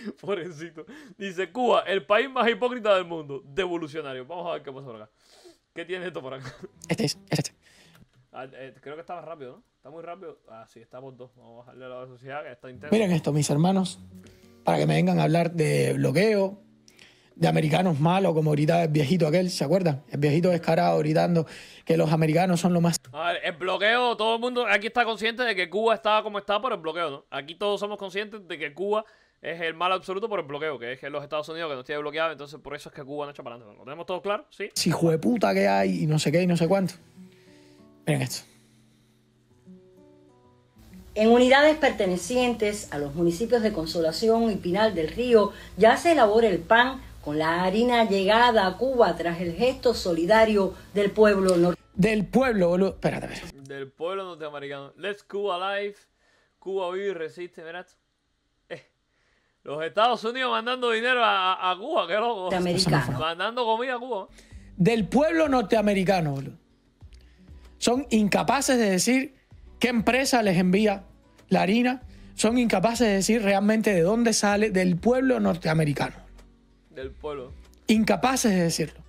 Pobrecito. Dice Cuba, el país más hipócrita del mundo. Devolucionario. Vamos a ver qué pasa por acá. ¿Qué tiene esto por acá? Este es, este. este. Ah, eh, creo que estaba rápido, ¿no? Está muy rápido. Ah, sí, estamos dos. Vamos a bajarle a la sociedad que está intenso. Miren esto, mis hermanos. Para que me vengan a hablar de bloqueo, de americanos malos, como gritaba el viejito aquel, ¿se acuerdan? El viejito descarado gritando que los americanos son lo más... A ver, el bloqueo, todo el mundo aquí está consciente de que Cuba estaba como está por el bloqueo, ¿no? Aquí todos somos conscientes de que Cuba es el mal absoluto por el bloqueo, que es que los Estados Unidos que nos tiene bloqueado, entonces por eso es que Cuba no echa para adelante. ¿Lo tenemos todo claro? Sí. Si de puta que hay y no sé qué y no sé cuánto. Miren esto. En unidades pertenecientes a los municipios de Consolación y Pinal del Río ya se elabora el pan con la harina llegada a Cuba tras el gesto solidario del pueblo norteamericano. Del pueblo, boludo. Espérate, Del pueblo norteamericano. Let's Cuba Life. Cuba vive y resiste, ¿verdad? Los Estados Unidos mandando dinero a, Cuba, qué loco. Mandando comida a Cuba. Del pueblo norteamericano, boludo. Son incapaces de decir qué empresa les envía la harina. Son incapaces de decir realmente de dónde sale del pueblo norteamericano. Del pueblo. Incapaces de decirlo.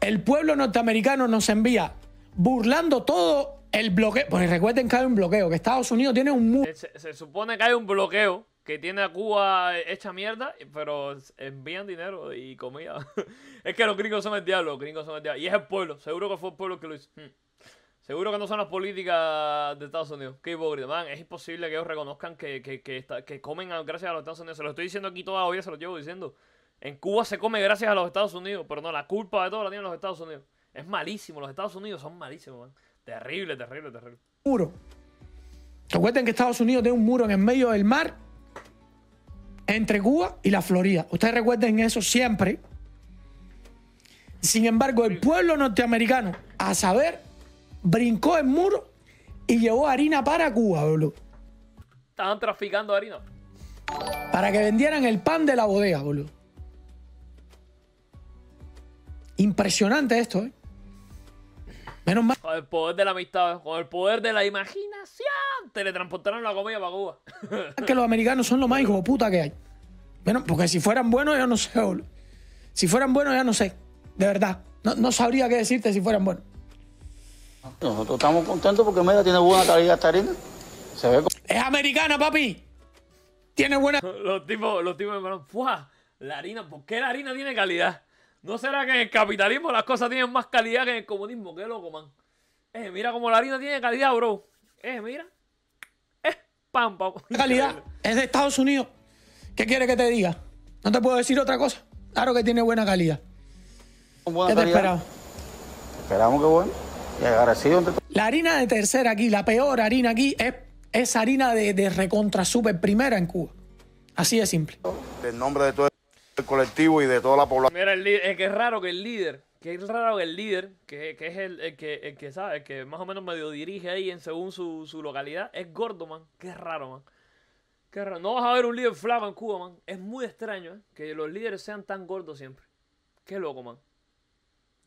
El pueblo norteamericano nos envía burlando todo el bloqueo. Porque recuerden que hay un bloqueo, que Estados Unidos tiene un se supone que hay un bloqueo que tiene a Cuba hecha mierda, pero envían dinero y comida. es que los gringos son el diablo, los gringos se el Y es el pueblo, seguro que fue el pueblo que lo hizo. Hmm. Seguro que no son las políticas de Estados Unidos. Qué hipócrita, man. Es imposible que ellos reconozcan que, que, comen gracias a los Estados Unidos. Se lo estoy diciendo aquí todavía, se lo llevo diciendo. En Cuba se come gracias a los Estados Unidos, pero no, la culpa de todo la tienen los Estados Unidos. Es malísimo, los Estados Unidos son malísimos, man. Terrible, terrible, terrible. Muro. Recuerden que Estados Unidos tiene un muro en el medio del mar entre Cuba y la Florida. Ustedes recuerden eso siempre. Sin embargo, el pueblo norteamericano, a saber, brincó el muro y llevó harina para Cuba, boludo. Estaban traficando harina. Para que vendieran el pan de la bodega, boludo. Impresionante esto, ¿eh? Menos mal. Con el poder de la amistad, con el poder de la imaginación, teletransportaron la comida para Cuba. Ah, que los americanos son lo más hijo puta que hay. Bueno, porque si fueran buenos, yo no sé. Si fueran buenos, ya no sé. De verdad. No, sabría qué decirte si fueran buenos. Nosotros estamos contentos porque Mera tiene buena calidad harina. Se ve como... Es americana, papi. Tiene buena. Los tipos, los tipos me la harina, ¿por qué la harina tiene calidad? ¿No será que en el capitalismo las cosas tienen más calidad que en el comunismo? Qué loco, man. Eh, mira cómo la harina tiene calidad, bro. Eh, mira. Eh, pam, pam. calidad es de Estados Unidos. ¿Qué quiere que te diga? No te puedo decir otra cosa. Claro que tiene buena calidad. ¿Qué te esperaba? Esperamos que bueno. Y La harina de tercera aquí, la peor harina aquí, es, es harina de, de recontra super primera en Cuba. Así de simple. El nombre de todo colectivo y de toda la población. Mira, el es que es raro que el líder, que es raro que el líder, que, es el, que, sabe, que más o menos medio dirige ahí en según su, su localidad, es gordo, man. Qué raro, man. Qué raro. No vas a ver un líder flaco en Cuba, man. Es muy extraño ¿eh? que los líderes sean tan gordos siempre. Qué loco, man.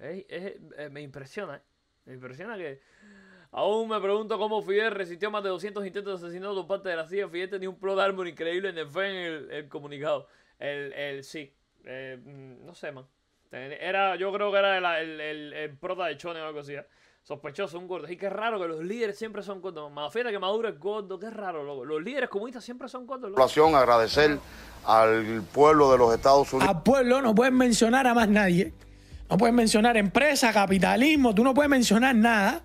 Eh, me impresiona, ¿eh? Me impresiona que... Aún me pregunto cómo Fidel resistió más de 200 intentos de asesinato por parte de la CIA. Fidel tenía un de armor increíble en el en el comunicado. El, el sí. Eh, mm, no sé, man. Era, yo creo que era el, prota de Chone o algo así. ¿eh? Sospechoso, un gordo. Y qué raro que los líderes siempre son gordos. Mafia que Maduro es gordo, qué raro, loco. Los líderes comunistas siempre son gordos. Población, agradecer al pueblo de los Estados Unidos. Al pueblo no pueden mencionar a más nadie. No puedes mencionar empresa, capitalismo, tú no puedes mencionar nada.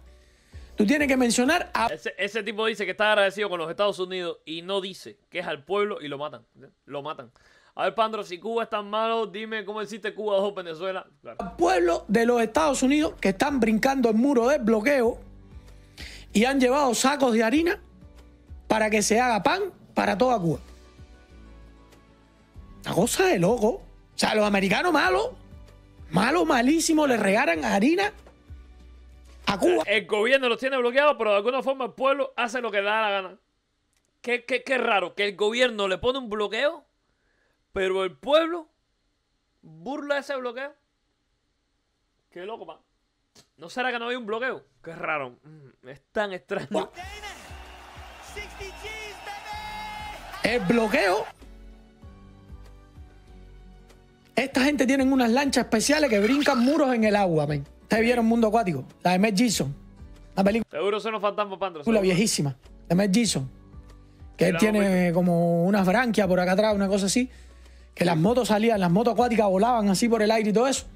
Tú tienes que mencionar a... Ese, ese, tipo dice que está agradecido con los Estados Unidos y no dice que es al pueblo y lo matan. Lo matan. A ver, Pandro, si Cuba es tan malo, dime cómo existe Cuba 2 Venezuela. Claro. pueblo de los Estados Unidos que están brincando el muro de bloqueo y han llevado sacos de harina para que se haga pan para toda Cuba. Una cosa de loco. O sea, los americanos malos, malos, malísimos, le regalan harina a Cuba. El gobierno los tiene bloqueados, pero de alguna forma el pueblo hace lo que le da la gana. Qué, qué raro, que el gobierno le pone un bloqueo pero el pueblo burla ese bloqueo. Qué loco, pa. ¿No será que no hay un bloqueo? Qué raro. Mm, es tan extraño. El bloqueo. Esta gente tiene unas lanchas especiales que brincan muros en el agua, men. Ustedes vieron Mundo Acuático, la de Matt Gibson. La película. Seguro son los fantasmas Pandros. La viejísima, de Matt Gison. Que él tiene como unas branquias por acá atrás, una cosa así que las motos salían, las motos acuáticas volaban así por el aire y todo eso.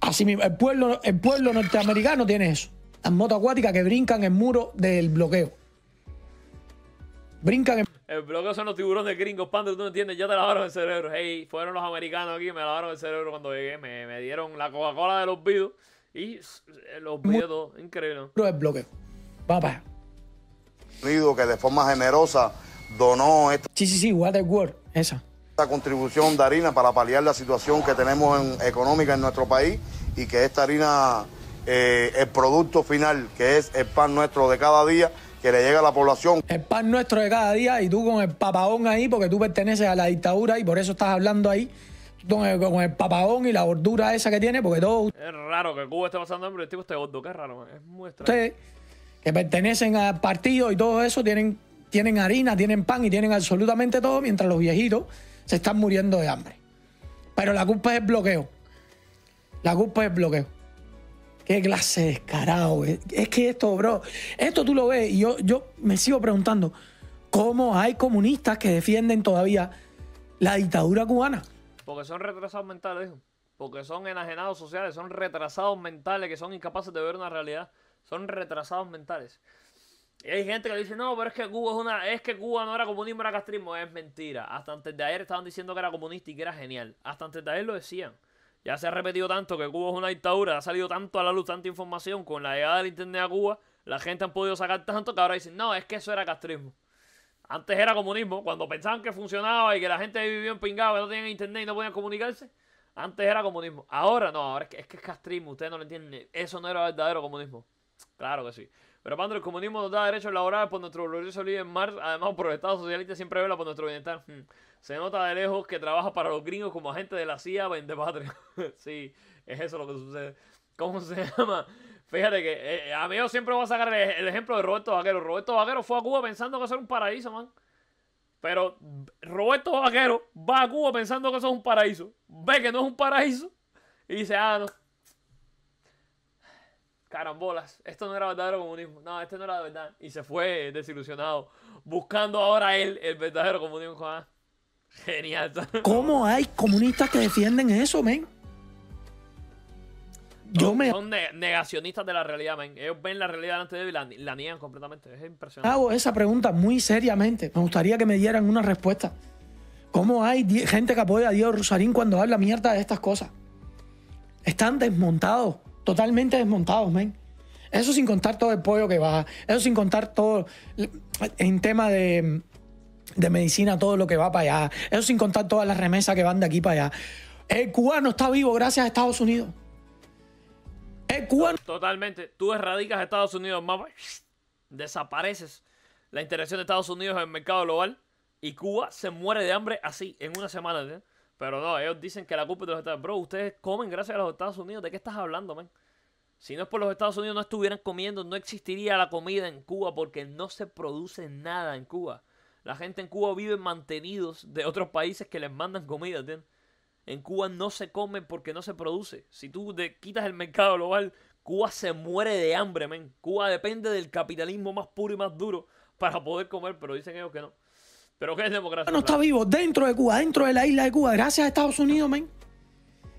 Así mismo, el pueblo, el pueblo norteamericano tiene eso. Las motos acuáticas que brincan el muro del bloqueo. Brincan el... El bloqueo son los tiburones gringos, Pando, tú no entiendes, ya te lavaron el cerebro. Hey, fueron los americanos aquí, me lavaron el cerebro cuando llegué, me, dieron la Coca-Cola de los vidos. y eh, los vidos, increíble. Pero el bloqueo. Vamos para allá. Que de forma generosa donó esto. Sí, sí, sí, Waterworld, esa esta contribución de harina para paliar la situación que tenemos económica en nuestro país y que esta harina, el eh, producto final, que es el pan nuestro de cada día, que le llega a la población. El pan nuestro de cada día y tú con el papagón ahí, porque tú perteneces a la dictadura y por eso estás hablando ahí con el, papagón y la gordura esa que tiene, porque todo... Es raro que Cuba esté pasando hambre, el tipo está gordo, qué raro, es muy Ustedes que pertenecen al partido y todo eso tienen, tienen harina, tienen pan y tienen absolutamente todo, mientras los viejitos se están muriendo de hambre. Pero la culpa es el bloqueo. La culpa es el bloqueo. Qué clase de descarado. Es, que esto, bro, esto tú lo ves y yo, yo me sigo preguntando cómo hay comunistas que defienden todavía la dictadura cubana. Porque son retrasados mentales, hijo. Porque son enajenados sociales, son retrasados mentales que son incapaces de ver una realidad. Son retrasados mentales. Y hay gente que dice, no, pero es que Cuba es una, es que Cuba no era comunismo, era castrismo. Es mentira. Hasta antes de ayer estaban diciendo que era comunista y que era genial. Hasta antes de ayer lo decían. Ya se ha repetido tanto que Cuba es una dictadura, ha salido tanto a la luz, tanta información con la llegada del internet a Cuba, la gente han podido sacar tanto que ahora dicen, no, es que eso era castrismo. Antes era comunismo, cuando pensaban que funcionaba y que la gente vivía en pingado, que no tenían internet y no podían comunicarse, antes era comunismo. Ahora no, ahora es que es, que es castrismo, ustedes no lo entienden. Eso no era verdadero comunismo. Claro que sí. Pero Pandro, el comunismo nos da derecho laboral por nuestro glorioso líder Marx, además por el Estado Socialista siempre vela por nuestro bienestar. Hmm. Se nota de lejos que trabaja para los gringos como agente de la CIA, vende patria. sí, es eso lo que sucede. ¿Cómo se llama? Fíjate que eh, eh, a mí siempre voy a sacar el, el, ejemplo de Roberto Vaquero. Roberto Vaquero fue a Cuba pensando que eso era un paraíso, man. Pero Roberto Vaquero va a Cuba pensando que eso es un paraíso. Ve que no es un paraíso y dice, ah, no, carambolas, esto no era verdadero comunismo, no, este no era de verdad. Y se fue desilusionado, buscando ahora él el verdadero comunismo. genial. ¿Cómo hay comunistas que defienden eso, men? Yo son, negacionistas de la realidad, men. Ellos ven la realidad delante de ellos y la, niegan completamente. Es impresionante. Hago esa pregunta muy seriamente. Me gustaría que me dieran una respuesta. ¿Cómo hay gente que apoya a Dios Rosarín cuando habla mierda de estas cosas? Están desmontados totalmente desmontados, men. Eso sin contar todo el pollo que va, eso sin contar todo en tema de, medicina, todo lo que va para allá, eso sin contar todas las remesas que van de aquí para allá. El cubano está vivo gracias a Estados Unidos. El cubano. Totalmente. Tú erradicas a Estados Unidos mapa, desapareces la interacción de Estados Unidos en el mercado global y Cuba se muere de hambre así, en una semana. Pero no, ellos dicen que la culpa es de los Estados Unidos. Bro, ustedes comen gracias a los Estados Unidos. ¿De qué estás hablando, men Si no es por los Estados Unidos, no estuvieran comiendo, no existiría la comida en Cuba porque no se produce nada en Cuba. La gente en Cuba vive mantenidos de otros países que les mandan comida, ten En Cuba no se come porque no se produce. Si tú te quitas el mercado global, Cuba se muere de hambre, men. Cuba depende del capitalismo más puro y más duro para poder comer, pero dicen ellos que no. ¿Pero qué es democracia? No está vivo dentro de Cuba, dentro de la isla de Cuba, gracias a Estados Unidos, men.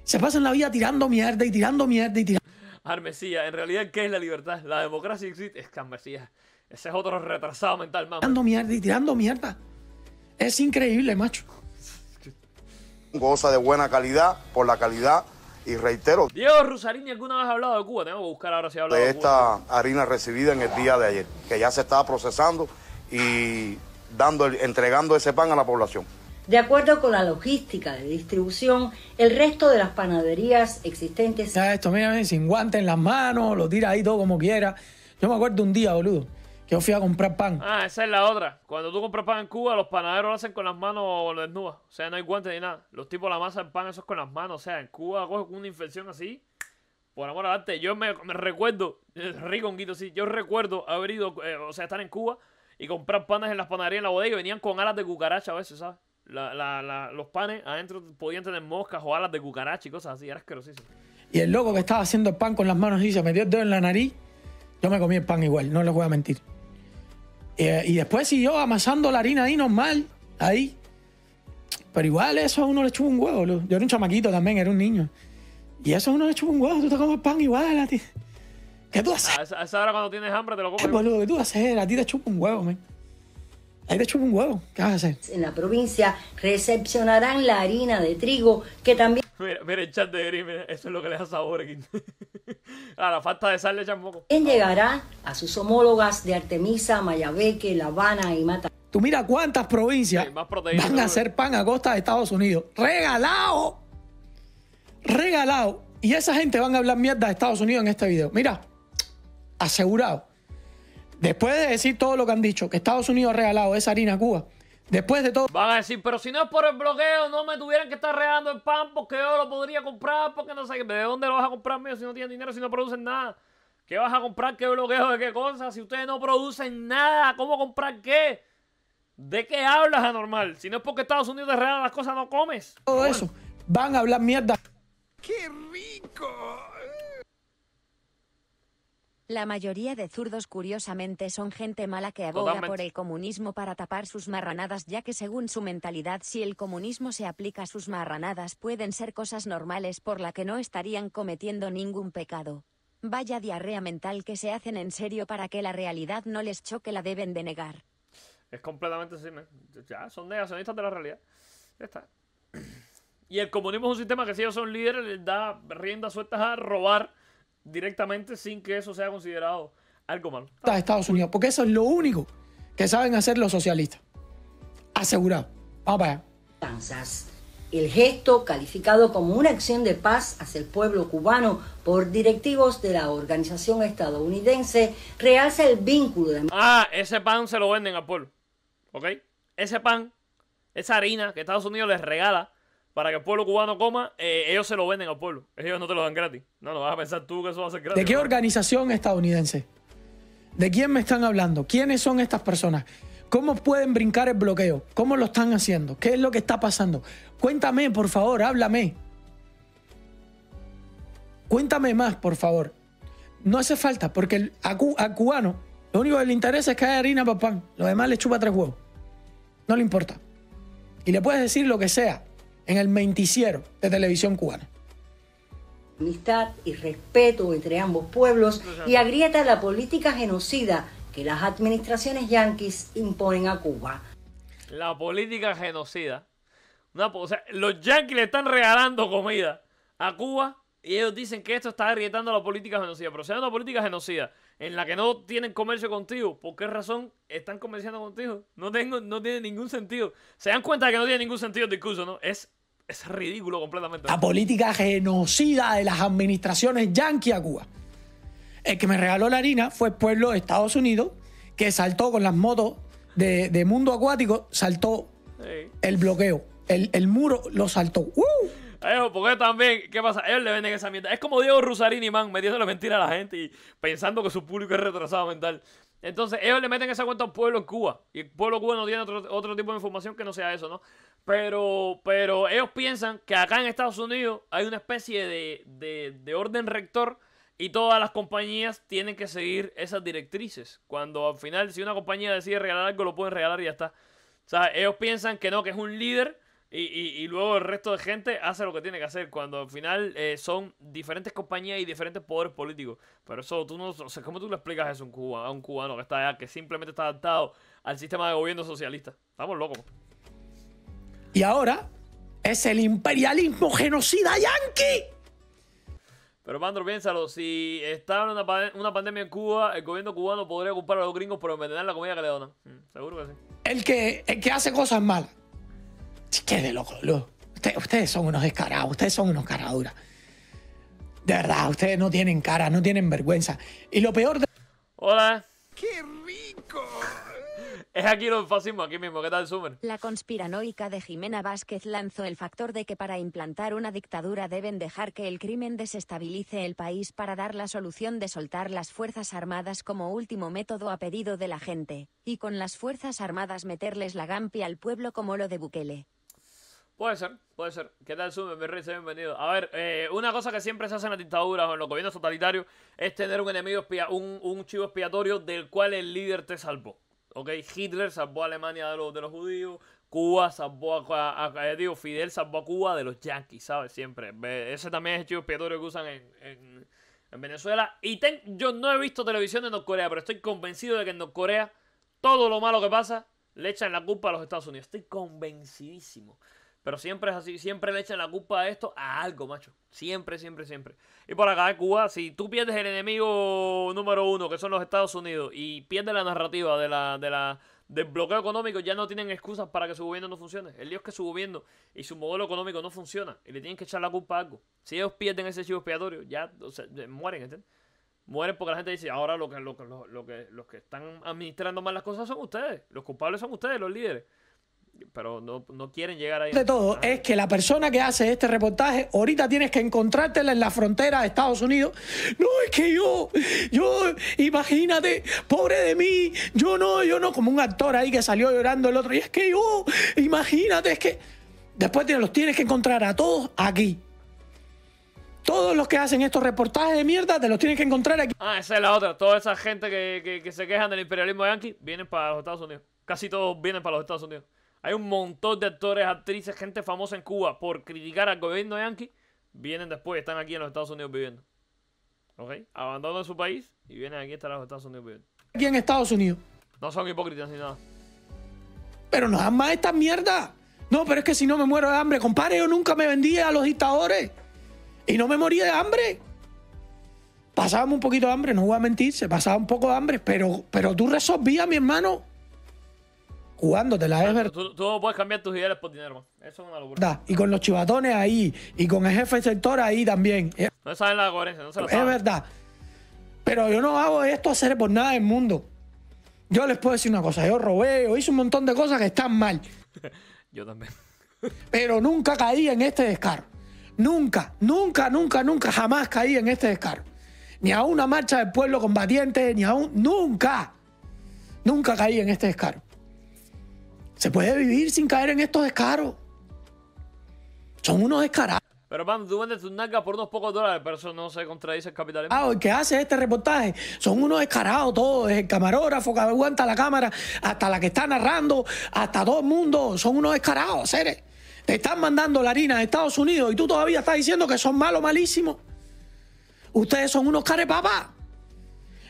Se pasan la vida tirando mierda y tirando mierda y tirando. Armesía, en realidad, ¿qué es la libertad? La democracia existe. Es que Armesía, ese es otro retrasado mental, man. Tirando mierda y tirando mierda. Es increíble, macho. Goza de buena calidad por la calidad y reitero. Diego Rusarini alguna vez ha hablado de Cuba, tengo que buscar ahora si ha hablado de, de esta harina recibida en el día de ayer, que ya se estaba procesando y entregando ese pan a la población. De acuerdo con la logística de distribución, el resto de las panaderías existentes... Ya esto, mira, sin guantes en las manos, lo tira ahí todo como quiera. Yo me acuerdo un día, boludo, que yo fui a comprar pan. Ah, esa es la otra. Cuando tú compras pan en Cuba, los panaderos lo hacen con las manos desnudas. O sea, no hay guantes ni nada. Los tipos la masa del pan, eso es con las manos. O sea, en Cuba con una infección así. Por amor al arte, yo me, recuerdo, rico, Guito, sí, yo recuerdo haber ido, eh, o sea, estar en Cuba y comprar panes en las panaderías, en la bodega, y venían con alas de cucaracha a veces, ¿sabes? los panes adentro podían tener moscas o alas de cucaracha y cosas así, era asquerosísimo. Y el loco que estaba haciendo el pan con las manos y se metió el dedo en la nariz, yo me comí el pan igual, no les voy a mentir. Eh, y después siguió amasando la harina ahí normal, ahí. Pero igual eso a uno le chupa un huevo. Yo era un chamaquito también, era un niño. Y eso a uno le chupa un huevo, tú te comes pan igual a ti. ¿Qué tú haces? A esa, hora cuando tienes hambre te lo comes. Pues boludo, que tú haces? A ti te chupa un huevo, men. ti te chupa un huevo. ¿Qué vas a hacer? En la provincia recepcionarán la harina de trigo que también... Mira, mira el chat de Gris, eso es lo que le da sabor aquí. a la falta de sal le echan poco. ¿Quién llegará a sus homólogas de Artemisa, Mayabeque, La Habana y Mata? Tú mira cuántas provincias van a hacer pan a costa de Estados Unidos. ¡Regalado! ¡Regalado! Y esa gente van a hablar mierda de Estados Unidos en este video. Mira asegurado, después de decir todo lo que han dicho, que Estados Unidos ha regalado esa harina a Cuba, después de todo... Van a decir, pero si no es por el bloqueo, no me tuvieran que estar regalando el pan porque yo lo podría comprar, porque no sé, ¿de dónde lo vas a comprar, mío, si no tienen dinero, si no producen nada? ¿Qué vas a comprar? ¿Qué bloqueo? ¿De qué cosa? Si ustedes no producen nada, ¿cómo comprar qué? ¿De qué hablas anormal? Si no es porque Estados Unidos te regala las cosas, no comes. Todo eso. Van a hablar mierda. ¡Qué rico! La mayoría de zurdos curiosamente son gente mala que aboga por el comunismo para tapar sus marranadas ya que según su mentalidad si el comunismo se aplica a sus marranadas pueden ser cosas normales por la que no estarían cometiendo ningún pecado. Vaya diarrea mental que se hacen en serio para que la realidad no les choque la deben de negar. Es completamente así, ya, son negacionistas de la realidad. Ya está. Y el comunismo es un sistema que si ellos son líderes les da rienda suelta a robar directamente sin que eso sea considerado algo malo. Está Estados Unidos, porque eso es lo único que saben hacer los socialistas. Asegurado. Vamos para allá. El gesto, calificado como una acción de paz hacia el pueblo cubano por directivos de la organización estadounidense, realza el vínculo de... Ah, ese pan se lo venden al pueblo. ¿Ok? Ese pan, esa harina que Estados Unidos les regala para que el pueblo cubano coma, eh, ellos se lo venden al pueblo. Ellos no te lo dan gratis. No, no vas a pensar tú que eso va a ser gratis. ¿De qué organización estadounidense? ¿De quién me están hablando? ¿Quiénes son estas personas? ¿Cómo pueden brincar el bloqueo? ¿Cómo lo están haciendo? ¿Qué es lo que está pasando? Cuéntame, por favor, háblame. Cuéntame más, por favor. No hace falta, porque al cubano lo único que le interesa es que haya harina para pan. Lo demás le chupa tres huevos. No le importa. Y le puedes decir lo que sea en el menticiero de televisión cubana. Amistad y respeto entre ambos pueblos y agrieta la política genocida que las administraciones yanquis imponen a Cuba. La política genocida. o sea, los yanquis le están regalando comida a Cuba y ellos dicen que esto está agrietando la política genocida. Pero si hay una política genocida en la que no tienen comercio contigo, ¿por qué razón están comerciando contigo? No, tengo, no tiene ningún sentido. Se dan cuenta de que no tiene ningún sentido el discurso, ¿no? Es es ridículo completamente. La política genocida de las administraciones yanqui a Cuba. El que me regaló la harina fue el pueblo de Estados Unidos, que saltó con las motos de, mundo acuático, saltó el bloqueo. El, muro lo saltó. ¡Uh! porque también, ¿qué pasa? Ellos le venden esa mierda. Es como Diego Rusarini, man, metiéndole mentira a la gente y pensando que su público es retrasado mental. Entonces, ellos le meten esa cuenta al pueblo en Cuba. Y el pueblo cubano tiene otro, otro tipo de información que no sea eso, ¿no? Pero, pero ellos piensan que acá en Estados Unidos hay una especie de, orden rector y todas las compañías tienen que seguir esas directrices. Cuando al final, si una compañía decide regalar algo, lo pueden regalar y ya está. O sea, ellos piensan que no, que es un líder y, y, luego el resto de gente hace lo que tiene que hacer. Cuando al final eh, son diferentes compañías y diferentes poderes políticos. Pero eso, tú no, ¿cómo tú le explicas eso a un cubano, a un cubano que está que simplemente está adaptado al sistema de gobierno socialista? Estamos locos. Y ahora es el imperialismo genocida yanqui. Pero Mandro, piénsalo, si estaba una, pandemia en Cuba, el gobierno cubano podría ocupar a los gringos por envenenar la comida que le mm, Seguro que sí. El que, que hace cosas mal. Qué de loco, loco. Ustedes, son unos descarados, ustedes son unos caraduras. De verdad, ustedes no tienen cara, no tienen vergüenza. Y lo peor de... Hola. ¡Qué rico! Es aquí lo fascismo, aquí mismo. ¿Qué tal, Sumer? La conspiranoica de Jimena Vázquez lanzó el factor de que para implantar una dictadura deben dejar que el crimen desestabilice el país para dar la solución de soltar las Fuerzas Armadas como último método a pedido de la gente. Y con las Fuerzas Armadas meterles la gampia al pueblo como lo de Bukele. Puede ser, puede ser. ¿Qué tal, Sumer? Me bienvenido. A ver, eh, una cosa que siempre se hace en las dictaduras o en los gobiernos totalitarios es tener un enemigo, un chivo expiatorio del cual el líder te salvó. Hitler salvó a Alemania de los, de los judíos, Cuba salvó a, eh, Fidel salvó a Cuba de los yanquis, ¿sabes? Siempre. Ese también es el chico expiatorio que usan en, Venezuela. Y ten, yo no he visto televisión de Corea, pero estoy convencido de que en Corea todo lo malo que pasa le echan la culpa a los Estados Unidos. Estoy convencidísimo. Pero siempre es así, siempre le echan la culpa a esto a algo, macho. Siempre, siempre, siempre. Y por acá en Cuba, si tú pierdes el enemigo número uno, que son los Estados Unidos, y pierdes la narrativa de la, de la, del bloqueo económico, ya no tienen excusas para que su gobierno no funcione. El lío es que su gobierno y su modelo económico no funciona. Y le tienen que echar la culpa a algo. Si ellos pierden ese chivo expiatorio, ya mueren, ¿entiendes? Mueren porque la gente dice, ahora lo que, lo, que, los que están administrando mal las cosas son ustedes. Los culpables son ustedes, los líderes pero no, quieren llegar ahí. De todo, es que la persona que hace este reportaje, ahorita tienes que encontrártela en la frontera de Estados Unidos. No, es que yo, yo, imagínate, pobre de mí, yo no, yo no, como un actor ahí que salió llorando el otro, y es que yo, imagínate, es que después te los tienes que encontrar a todos aquí. Todos los que hacen estos reportajes de mierda te los tienes que encontrar aquí. Ah, esa es la otra. Toda esa gente que, se quejan del imperialismo yanqui vienen para los Estados Unidos. Casi todos vienen para los Estados Unidos. Hay un montón de actores, actrices, gente famosa en Cuba por criticar al gobierno yankee, Vienen después, están aquí en los Estados Unidos viviendo. ¿Ok? Abandonan su país y vienen aquí a estar en los Estados Unidos viviendo. Aquí en Estados Unidos. No son hipócritas ni nada. Pero nos dan más esta mierda. No, pero es que si no me muero de hambre, compadre, yo nunca me vendía a los dictadores. Y no me moría de hambre. Pasábamos un poquito de hambre, no voy a mentir, se pasaba un poco de hambre, pero, pero tú resolvías, mi hermano jugándotela, es verdad. Tú, puedes cambiar tus ideas por dinero, man. Eso es una locura. y con los chivatones ahí, y con el jefe del sector ahí también. Eh, no saben la coherencia, no se Es verdad. Pero yo no hago esto hacer por nada del mundo. Yo les puedo decir una cosa, yo robé, yo hice un montón de cosas que están mal. yo también. Pero nunca caí en este descaro. Nunca, nunca, nunca, nunca, jamás caí en este descaro. Ni a una marcha del pueblo combatiente, ni a un... Nunca. Nunca caí en este descaro. Se puede vivir sin caer en estos descaros. Son unos descarados. Pero, man, tú vendes tus nalgas por unos pocos dólares, pero eso no se contradice el capitalismo. Ah, el que hace este reportaje son unos descarados todos. El camarógrafo que aguanta la cámara, hasta la que está narrando, hasta todo el mundo. Son unos descarados, seres. Te están mandando la harina de Estados Unidos y tú todavía estás diciendo que son malos, malísimos. Ustedes son unos papá.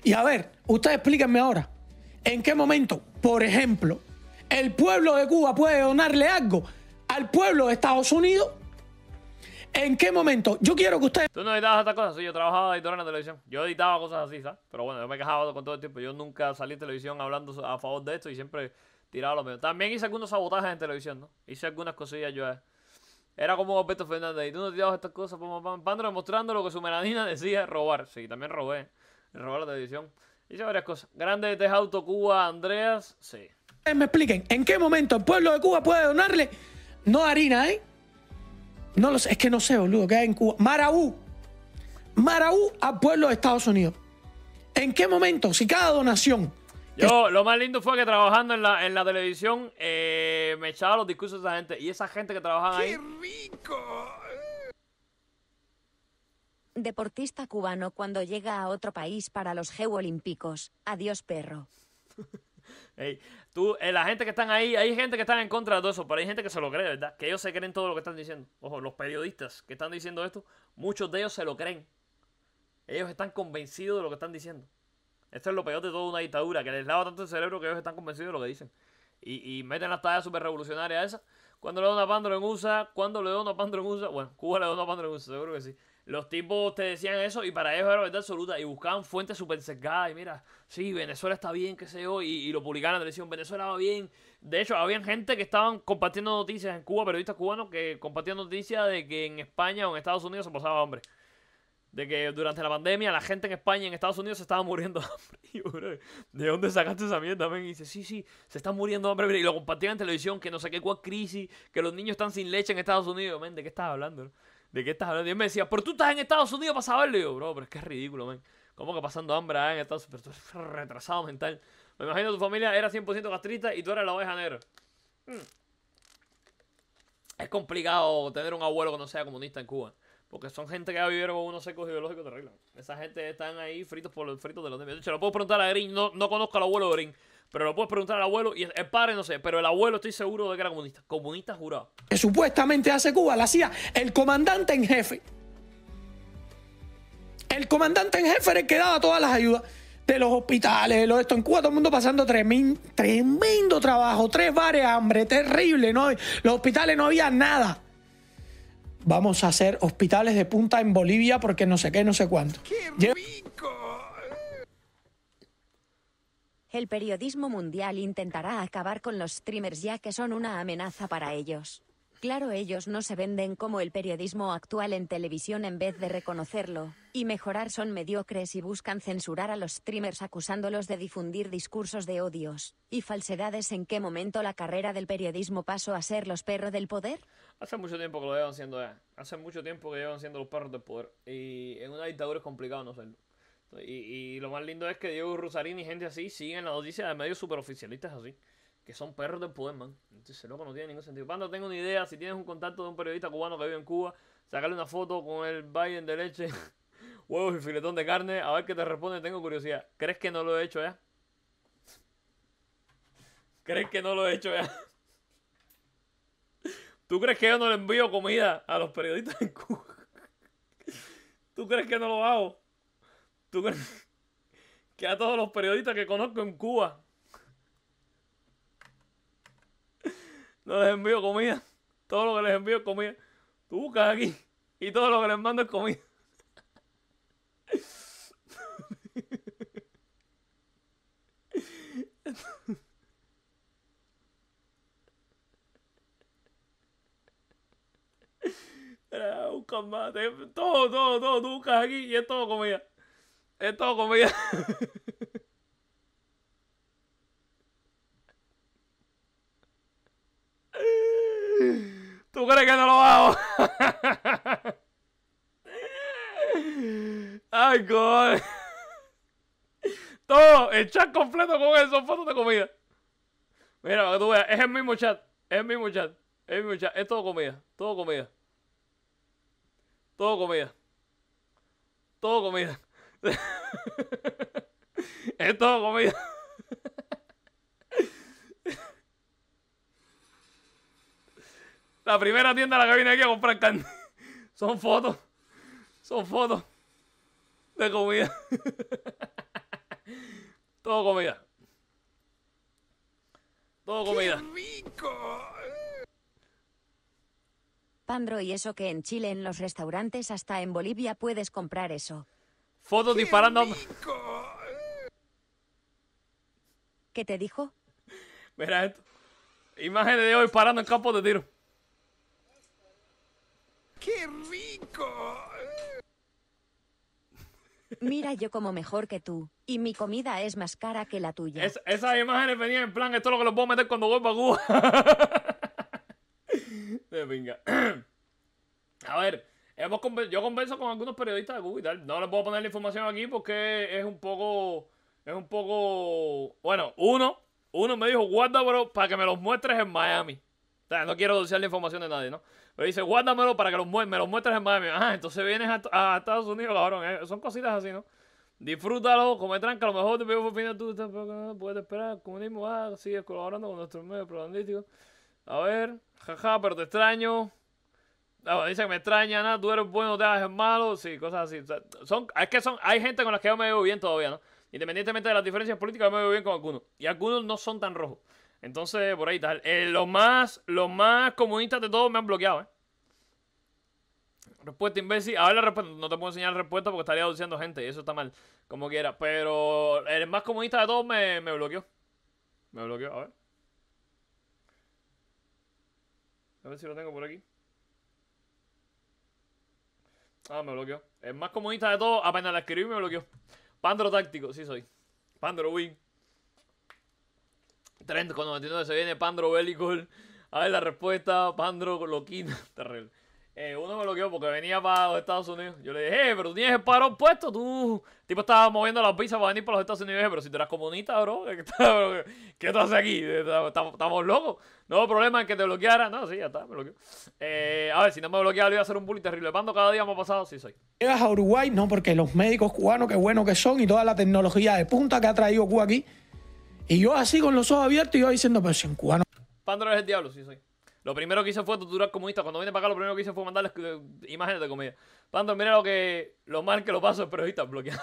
Y a ver, ustedes explíquenme ahora, ¿en qué momento, por ejemplo, el pueblo de Cuba puede donarle algo al pueblo de Estados Unidos. ¿En qué momento? Yo quiero que ustedes... Tú no editabas estas cosas, sí, yo trabajaba de en la televisión. Yo editaba cosas así, ¿sabes? Pero bueno, yo me quejaba con todo el tiempo. Yo nunca salí en televisión hablando a favor de esto y siempre tiraba lo mío. También hice algunos sabotajes en televisión, ¿no? Hice algunas cosillas yo. Eh. Era como Alberto Fernández, y tú no editabas estas cosas, pam, pam, pam, demostrando lo que su meradina decía, robar. Sí, también robé, robar la televisión. Dice varias cosas. Grande de este Tejauto Cuba, Andreas. Sí. Me expliquen, ¿en qué momento el pueblo de Cuba puede donarle? No harina, ¿eh? No lo sé, es que no sé, boludo, que hay en Cuba. Maraú. Maraú al pueblo de Estados Unidos. ¿En qué momento? Si cada donación. Yo, lo más lindo fue que trabajando en la, en la televisión eh, me echaba los discursos de esa gente. Y esa gente que trabajaba ahí. ¡Qué rico! Deportista cubano cuando llega a otro país para los Olímpicos. Adiós, perro. tú, eh, la gente que están ahí, hay gente que está en contra de todo eso, pero hay gente que se lo cree, ¿verdad? Que ellos se creen todo lo que están diciendo. Ojo, los periodistas que están diciendo esto, muchos de ellos se lo creen. Ellos están convencidos de lo que están diciendo. Esto es lo peor de toda una dictadura, que les lava tanto el cerebro que ellos están convencidos de lo que dicen. Y, meten las talla super revolucionaria esa. Cuando le da una pándora en USA, cuando le doy una pándora en USA. Bueno, Cuba le da una pándora en USA, seguro que sí. Los tipos te decían eso y para ellos era verdad absoluta y buscaban fuentes súper cercadas y mira, sí, Venezuela está bien, qué sé yo, y, lo publicaban en la televisión, Venezuela va bien. De hecho, había gente que estaban compartiendo noticias en Cuba, periodistas cubanos que compartían noticias de que en España o en Estados Unidos se pasaba hambre. De que durante la pandemia la gente en España y en Estados Unidos se estaba muriendo de hambre. ¿de dónde sacaste esa mierda? Man? Y dice, sí, sí, se está muriendo de hambre. Y lo compartían en televisión, que no sé qué, cuál crisis, que los niños están sin leche en Estados Unidos. ¿de qué estás hablando? ¿De qué estás hablando? Y él me decía, pero tú estás en Estados Unidos para saberlo. Y bro, pero es que es ridículo, man. ¿Cómo que pasando hambre en Estados Unidos? eres retrasado mental. Me imagino tu familia era 100% castrista y tú eras la oveja negra. Mm. Es complicado tener un abuelo que no sea comunista en Cuba. Porque son gente que ha vivido con unos secos ideológicos regla Esa gente están ahí fritos por los fritos de los De hecho, lo puedo preguntar a Green. No, no conozco al abuelo de pero lo puedes preguntar al abuelo y el, padre no sé, pero el abuelo estoy seguro de que era comunista. Comunista jurado. Que supuestamente hace Cuba la hacía el comandante en jefe. El comandante en jefe era el que daba todas las ayudas de los hospitales, de lo de esto. En Cuba todo el mundo pasando tremendo, trabajo. Tres bares, hambre, terrible. No, los hospitales no había nada. Vamos a hacer hospitales de punta en Bolivia porque no sé qué, no sé cuánto. el periodismo mundial intentará acabar con los streamers ya que son una amenaza para ellos. Claro, ellos no se venden como el periodismo actual en televisión en vez de reconocerlo, y mejorar son mediocres y buscan censurar a los streamers acusándolos de difundir discursos de odios y falsedades. ¿En qué momento la carrera del periodismo pasó a ser los perros del poder? Hace mucho tiempo que lo llevan siendo, eh. hace mucho tiempo que llevan siendo los perros del poder, y en una dictadura es complicado no serlo. Y, lo más lindo es que Diego Rosarín y gente así siguen la noticia de medios superoficialistas así, que son perros del poder, man. Entonces, loco, no tiene ningún sentido. Panda, tengo una idea, si tienes un contacto de un periodista cubano que vive en Cuba, sacarle una foto con el Biden de leche, huevos y filetón de carne, a ver qué te responde, tengo curiosidad. ¿Crees que no lo he hecho ya? ¿Crees que no lo he hecho ya? ¿Tú crees que yo no le envío comida a los periodistas en Cuba? ¿Tú crees que no lo hago? que a todos los periodistas que conozco en Cuba no les envío comida. Todo lo que les envío es comida. Tú buscas aquí y todo lo que les mando es comida. busca más, todo, todo, todo, tú buscas aquí y es todo comida. Es todo comida. ¿Tú crees que no lo hago? Ay, God. Todo, el chat completo con eso, fotos de comida. Mira, para que tú veas, es el mismo chat. Es el mismo chat. Es el mismo chat. Es todo comida. Todo comida. Todo comida. Todo comida. es todo comida. la primera tienda a la que vine aquí a comprar Son fotos. Son fotos de comida. todo comida. Todo comida. rico! Pandro, y eso que en Chile en los restaurantes hasta en Bolivia puedes comprar eso. Fotos disparando. ¿Qué te dijo? Mira esto. Imagen de hoy disparando en campo de tiro. ¡Qué rico! Mira yo como mejor que tú. Y mi comida es más cara que la tuya. esas imágenes venían en plan, esto es lo que los puedo meter cuando voy a Cuba. De venga. A ver, Hemos yo converso con algunos periodistas de Google y tal No les puedo poner la información aquí porque es un poco. Es un poco. Bueno, uno, uno me dijo, guárdamelo para que me los muestres en Miami. O sea, no quiero dulcear la información de nadie, ¿no? Pero dice, guárdamelo para que me los muestres en Miami. Ah, entonces vienes a, Estados Unidos, cabrón. Eh. Son cositas así, ¿no? Disfrútalo, come tranca, a lo mejor te veo por fin tú tampoco puedes esperar. Comunismo, ah, sigues colaborando con nuestro medio propagandístico. A ver, jaja, pero te extraño. Dice que me extraña, nada, tú eres bueno, te haces malo, sí, cosas así. son, es que son, hay gente con las que yo me veo bien todavía, ¿no? Independientemente de las diferencias políticas, yo me veo bien con algunos. Y algunos no son tan rojos. Entonces, por ahí tal. Eh, los más, los más comunistas de todos me han bloqueado, ¿eh? Respuesta imbécil. la respuesta. No te puedo enseñar la respuesta porque estaría aduciendo gente y eso está mal. Como quiera. Pero el más comunista de todos me, me bloqueó. Me bloqueó, a ver. A ver si lo tengo por aquí. Ah, me bloqueó. El más comunista de todo. apenas la escribí, me bloqueó. Pandro táctico, sí soy. Pandro Win. Trend con 99 se viene Pandro Bellicol. A ver la respuesta, Pandro Loquina. Terrible. Eh, uno me bloqueó porque venía para los Estados Unidos. Yo le dije, eh, pero tú tienes el paro puesto, tú. tipo estaba moviendo las pizzas para venir para los Estados Unidos. pero si tú eras comunista, bro, ¿qué tú haces aquí? ¿Estamos, locos. No problema en que te bloquearan No, sí, ya está, me bloqueó. Eh, a ver, si no me bloqueaba, le iba a hacer un bullying terrible. ¿Pando cada día ha pasado, sí soy. Llegas a Uruguay, no, porque los médicos cubanos, qué buenos que son, y toda la tecnología de punta que ha traído Cuba aquí. Y yo así con los ojos abiertos y yo diciendo, pero si en Cuba es el diablo, sí soy. Lo primero que hizo fue torturar comunistas. Cuando viene para acá, lo primero que hizo fue mandarles eh, imágenes de comida. Pando, mira lo que lo mal que lo paso el periodista bloqueado.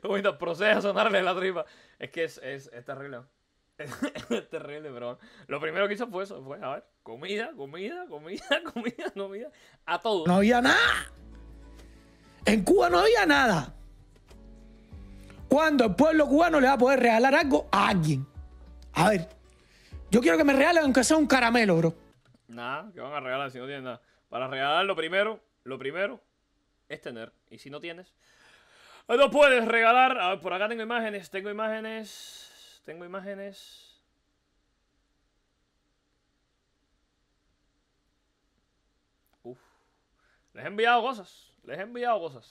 comunistas procede a sonarle la tripa. Es que es, terrible. es terrible, pero lo primero que hizo fue eso, fue, a ver, comida, comida, comida, comida, comida, a todo. No había nada. En Cuba no había nada. cuando el pueblo cubano le va a poder regalar algo a alguien? A ver. Yo quiero que me regalen aunque sea un caramelo, bro. Nada, que van a regalar si no tienes nada. Para regalar lo primero, lo primero es tener. Y si no tienes, no puedes regalar. A ver, por acá tengo imágenes, tengo imágenes, tengo imágenes. Uf. Les he enviado cosas, les he enviado cosas.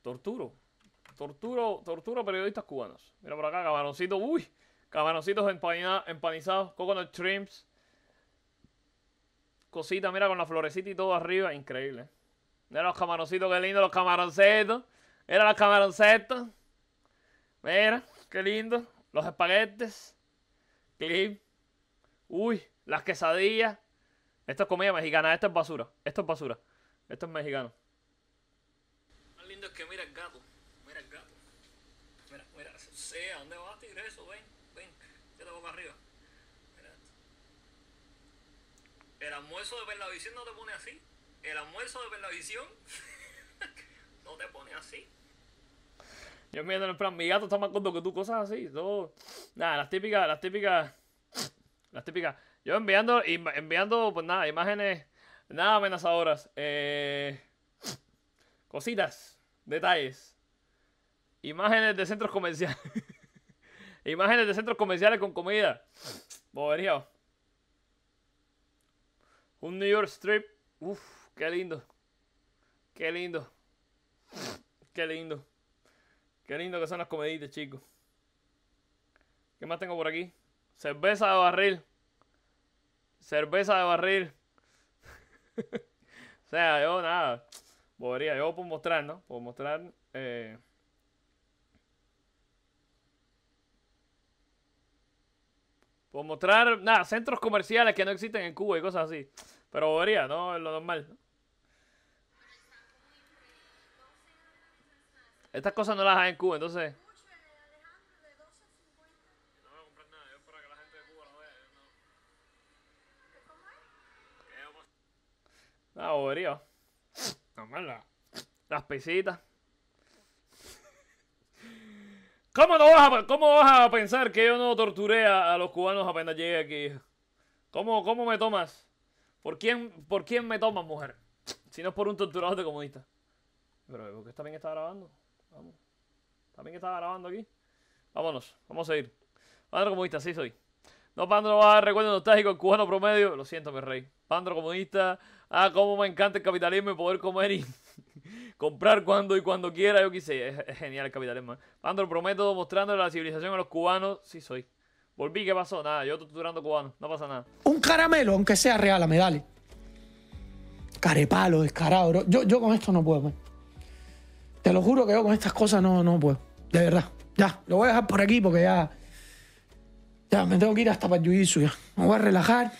Torturo, torturo, torturo periodistas cubanos. Mira por acá, cabroncito Uy, Camaroncitos empanizados, coconut shrimps. Cosita, mira, con la florecita y todo arriba. Increíble. Mira los camaroncitos, qué lindo los camaroncitos. Mira los camaroncitos. Mira, qué lindo. Los espaguetes. Clip. Uy, las quesadillas. Esto es comida mexicana, esto es basura. Esto es basura. Esto es mexicano. Más lindo es que mira el gato. Mira el gato. Mira, mira, sea, ¿dónde vas, tirar Eso, ven arriba. El almuerzo de visión no te pone así. El almuerzo de visión no te pone así. Yo enviando en plan, mi gato está más gordo que tú, cosas así. Nada, las típicas, las típicas. Las típicas. Yo enviando, enviando, pues nada, imágenes nada amenazadoras. Eh, cositas, detalles. Imágenes de centros comerciales. Imágenes de centros comerciales con comida. Bobería. Un New York Strip. Uf, qué lindo. Qué lindo. Qué lindo. Qué lindo que son las comeditas, chicos. ¿Qué más tengo por aquí? Cerveza de barril. Cerveza de barril. o sea, yo nada. Bobería, yo puedo mostrar, ¿no? Puedo mostrar. Eh, Por mostrar, nada, centros comerciales que no existen en Cuba y cosas así. Pero bobería, ¿no? Es lo normal. Estas cosas no las hay en Cuba, entonces... Ah, bobería. Normal, las pesitas. ¿Cómo, no vas a, ¿Cómo vas a pensar que yo no torturé a, los cubanos apenas llegué aquí? ¿Cómo, cómo me tomas? ¿Por quién, ¿Por quién me tomas, mujer? Si no es por un torturador de comunista. Pero, ¿por qué también está grabando? Vamos. También está grabando aquí. Vámonos, vamos a ir. Pandro comunista, sí soy. No, Pandro va a recuerdo nostálgico el cubano promedio. Lo siento, mi rey. Pandro comunista. Ah, cómo me encanta el capitalismo y poder comer y. Comprar cuando y cuando quiera, yo quise. Es genial el capitalismo. el ¿eh? prometo mostrándole la civilización a los cubanos. Sí soy. Volví, ¿qué pasó? Nada, yo torturando cubanos. No pasa nada. Un caramelo, aunque sea real, a dale. Carepalo, descarado, Yo, con esto no puedo, ¿eh? Te lo juro que yo con estas cosas no, no puedo. De verdad. Ya, lo voy a dejar por aquí porque ya... Ya, me tengo que ir hasta para ya. Me voy a relajar.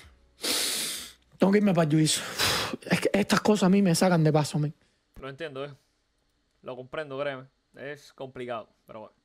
Tengo que irme para el Es que estas cosas a mí me sacan de paso, man. Lo entiendo, eh. Lo comprendo, créeme. Es complicado, pero bueno.